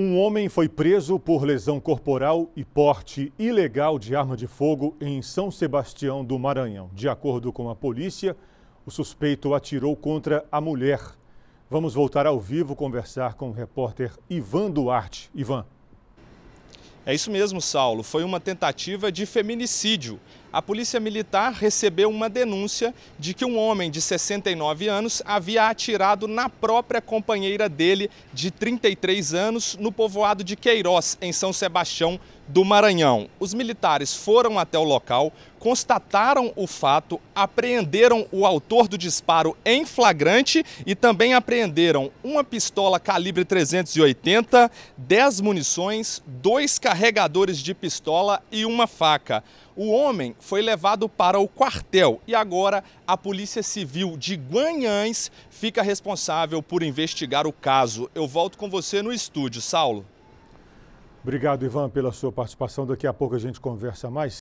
Um homem foi preso por lesão corporal e porte ilegal de arma de fogo em São Sebastião do Maranhão. De acordo com a polícia, o suspeito atirou contra a mulher. Vamos voltar ao vivo conversar com o repórter Ivan Duarte. Ivan. É isso mesmo, Saulo. Foi uma tentativa de feminicídio a Polícia Militar recebeu uma denúncia de que um homem de 69 anos havia atirado na própria companheira dele, de 33 anos, no povoado de Queiroz, em São Sebastião do Maranhão. Os militares foram até o local, constataram o fato, apreenderam o autor do disparo em flagrante e também apreenderam uma pistola calibre 380, 10 munições, dois carregadores de pistola e uma faca. O homem foi levado para o quartel e agora a Polícia Civil de Guanhães fica responsável por investigar o caso. Eu volto com você no estúdio, Saulo. Obrigado, Ivan, pela sua participação. Daqui a pouco a gente conversa mais.